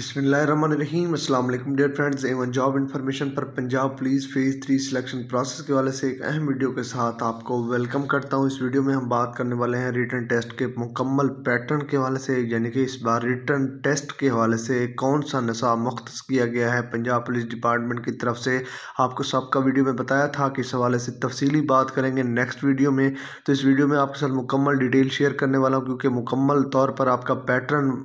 बसमीम अल्लाम dear friends एवं जॉब इन्फॉर्मेशन पर Punjab police phase three selection process के वाले से एक अहम वीडियो के साथ आपको वेलकम करता हूं इस वीडियो में हम बात करने वाले हैं रिटर्न टेस्ट के मुकम्मल पैटर्न के हवाले से यानी कि इस बार रिटर्न टेस्ट के हवाले से कौन सा नशा मुख्त किया गया है पंजाब पुलिस डिपार्टमेंट की तरफ से आपको सबका वीडियो में बताया था कि इस हवाले से तफसीली बात करेंगे नेक्स्ट वीडियो में तो इस वीडियो में आपके साथ मुकम्मल डिटेल शेयर करने वाला हूँ क्योंकि मुकम्मल तौर पर आपका पैटर्न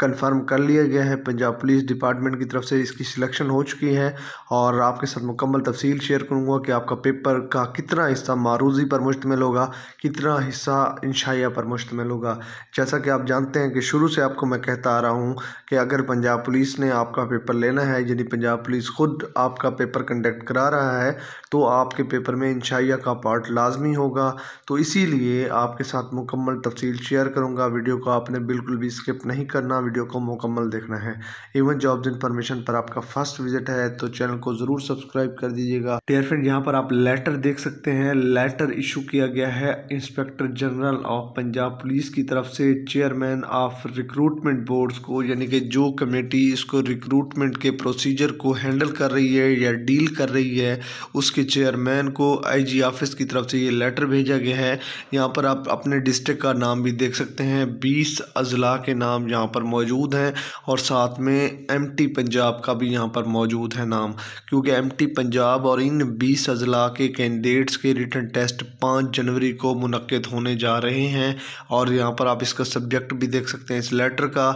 कन्फर्म कर लिया गया है पंजाब पंजाब पुलिस डिपार्टमेंट की तरफ से इसकी सिलेक्शन हो चुकी है और आपके साथ मुकम्मल तफसील शेयर करूँगा कि आपका पेपर का कितना हिस्सा मारूजी पर मुश्तमिल होगा कितना हिस्सा इंशाइया पर मुश्तमिल होगा जैसा कि आप जानते हैं कि शुरू से आपको मैं कहता आ रहा हूँ कि अगर पंजाब पुलिस ने आपका पेपर लेना है यदि पंजाब पुलिस खुद आपका पेपर कंडक्ट करा रहा है तो आपके पेपर में इंशाइया का पार्ट लाजमी होगा तो इसीलिए आपके साथ मुकम्मल तफसील शेयर करूँगा वीडियो को आपने बिल्कुल भी स्किप नहीं करना वीडियो को मुकम्मल देखना है इवन जॉब एंड परमिशन पर आपका फर्स्ट विजिट है तो चैनल को ज़रूर सब्सक्राइब कर दीजिएगा डियर फ्रेंड यहाँ पर आप लेटर देख सकते हैं लेटर इशू किया गया है inspector general of Punjab police की तरफ से चेयरमैन ऑफ रिक्रूटमेंट बोर्ड्स को यानी कि जो कमेटी इसको रिक्रूटमेंट के प्रोसीजर को हैंडल कर रही है या डील कर रही है उसके चेयरमैन को आई ऑफिस की तरफ से ये लेटर भेजा गया है यहाँ पर आप अपने डिस्ट्रिक्ट का नाम भी देख सकते हैं बीस अजला के नाम यहाँ पर मौजूद हैं और साथ साथ में एम टी पंजाब का भी यहाँ पर मौजूद है नाम क्योंकि एम टी पंजाब और इन बीस अजला के कैंडिडेट्स के रिटर्न टेस्ट पाँच जनवरी को मनकद होने जा रहे हैं और यहाँ पर आप इसका सब्जेक्ट भी देख सकते हैं इस लेटर का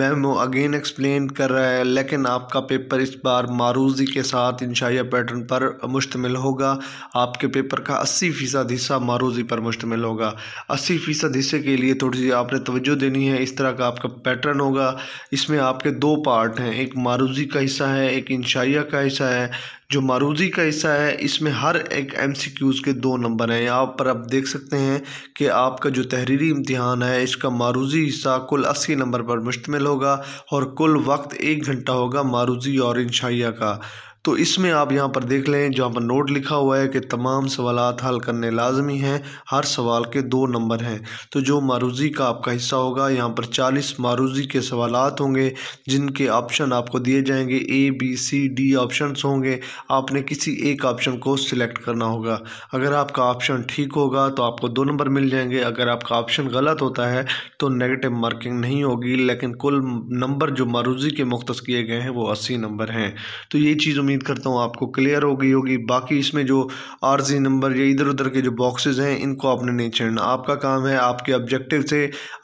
मैमो अगेन एक्सप्लेन कर रहा है लेकिन आपका पेपर इस बार मारूजी के साथ इंशाया पैटर्न पर मुश्तमिल होगा आपके पेपर का अस्सी फ़ीसद हिस्सा मारूजी पर मुश्तमिल होगा अस्सी फ़ीसद हिस्से के लिए थोड़ी सी आपने तोज्जो देनी है इस तरह का आपका पैटर्न होगा इसमें आपके दो पार्ट हैं एक मारूजी का हिस्सा है एक इंशाइया का हिस्सा है जो मारूजी का हिस्सा है इसमें हर एक एम सी क्यूज़ के दो नंबर हैं यहाँ पर आप देख सकते हैं कि आपका जो तहरीरी इम्तहान है इसका मारूजी हिस्सा कुल अस्सी नंबर पर मुश्तमिल होगा और कुल वक्त एक घंटा होगा मारूजी और इंशाइया का तो इसमें आप यहाँ पर देख लें जहाँ पर नोट लिखा हुआ है कि तमाम सवाल हल करने लाजमी हैं हर सवाल के दो नंबर हैं तो जो मारूजी का आपका हिस्सा होगा यहाँ पर चालीस मारूजी के सवाल होंगे जिनके ऑप्शन आपको दिए जाएंगे A B C D option होंगे आपने किसी एक ऑप्शन को सिलेक्ट करना होगा अगर आपका ऑप्शन ठीक होगा तो आपको दो नंबर मिल जाएंगे अगर आपका ऑप्शन गलत होता है तो नेगेटिव मार्किंग नहीं होगी लेकिन कुल नंबर जो मारूजी के मुख्त किए गए हैं वो अस्सी नंबर हैं तो ये चीज़ उम्मीद उम्मीद करता हूँ आपको क्लियर हो गई होगी बाकी इसमें जो आरजी नंबर या इधर उधर के जो बॉक्सेज हैं इनको आपने नहीं छेड़ना आपका काम है आपके ऑब्जेक्टिव से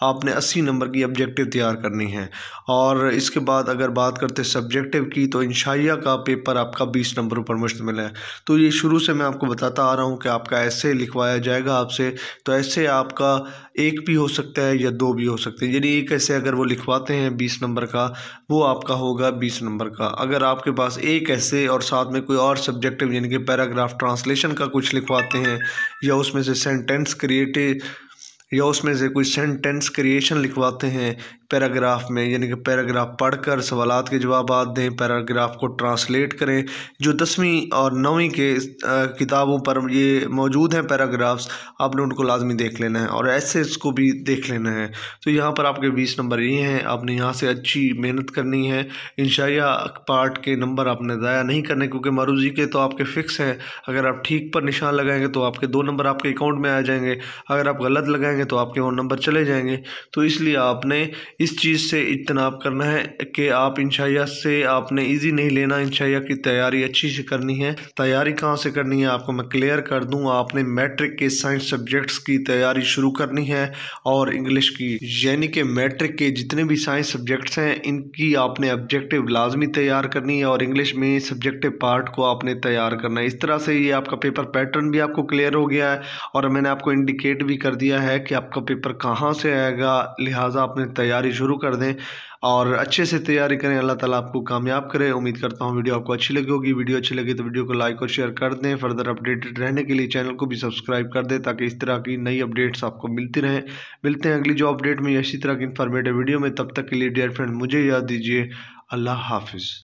आपने अस्सी नंबर की ऑब्जेक्टिव तैयार करनी है और इसके बाद अगर बात करते सब्जेक्टिव की तो इंशाइया का पेपर आपका बीस नंबर पर मुश्तमिल है तो ये शुरू से मैं आपको बताता आ रहा हूँ कि आपका ऐसे लिखवाया जाएगा आपसे तो ऐसे आपका एक भी हो सकता है या दो भी हो सकते हैं यानी एक ऐसे अगर वो लिखवाते हैं बीस नंबर का वो आपका होगा बीस नंबर का अगर आपके पास एक ऐसे से और साथ में कोई और सब्जेक्टिव यानी कि पैराग्राफ ट्रांसलेशन का कुछ लिखवाते हैं या उसमें से सेंटेंस क्रिएटिव या उसमें से कोई सेंटेंस क्रिएशन लिखवाते हैं पैराग्राफ में यानी कि पैराग्राफ पढ़कर सवाल के जवाब दें पैराग्राफ को ट्रांसलेट करें जो दसवीं और नौवीं के किताबों पर ये मौजूद हैं पैराग्राफ्स आपने उनको लाजमी देख लेना है और ऐसे को भी देख लेना है तो यहाँ पर आपके बीस नंबर ये हैं आपने यहाँ से अच्छी मेहनत करनी है इनशाया पार्ट के नंबर आपने ज़ाया नहीं करने क्योंकि मारूजी के तो आपके फ़िक्स हैं अगर आप ठीक पर निशान लगाएंगे तो आपके दो नंबर आपके अकाउंट में आ जाएंगे अगर आप गलत लगाएंगे तो आपके वो नंबर चले जाएंगे तो इसलिए आपने इस चीज़ से इतनाब करना है कि आप इंशाया से आपने इजी नहीं लेना इंशाया की तैयारी अच्छी से करनी है तैयारी कहाँ से करनी है आपको मैं क्लियर कर दूँ आपने मैट्रिक के साइंस सब्जेक्ट्स की तैयारी शुरू करनी है और इंग्लिश की यानी कि मैट्रिक के जितने भी साइंस सब्जेक्ट्स हैं इनकी आपने ऑब्जेक्टिव लाजमी तैयार करनी है और इंग्लिश में सब्जेक्टिव पार्ट को आपने तैयार करना है इस तरह से ये आपका पेपर पैटर्न भी आपको क्लियर हो गया है और मैंने आपको इंडिकेट भी कर दिया है कि आपका पेपर कहाँ से आएगा लिहाजा आपने तैयारी तैयारी शुरू कर दें और अच्छे से तैयारी करें अल्लाह ताला आपको कामयाब करे उम्मीद करता हूँ वीडियो आपको अच्छी लगी होगी वीडियो अच्छी लगी तो वीडियो को लाइक और शेयर कर दें फर्दर अपडेटेड रहने के लिए चैनल को भी सब्सक्राइब कर दें ताकि इस तरह की नई अपडेट्स आपको मिलती रहें मिलते हैं अगली जो अपडेट में इसी तरह की इन्फॉर्मेटिव वीडियो में तब तक के लिए डियर फ्रेंड मुझे याद दीजिए अल्लाह हाफिज़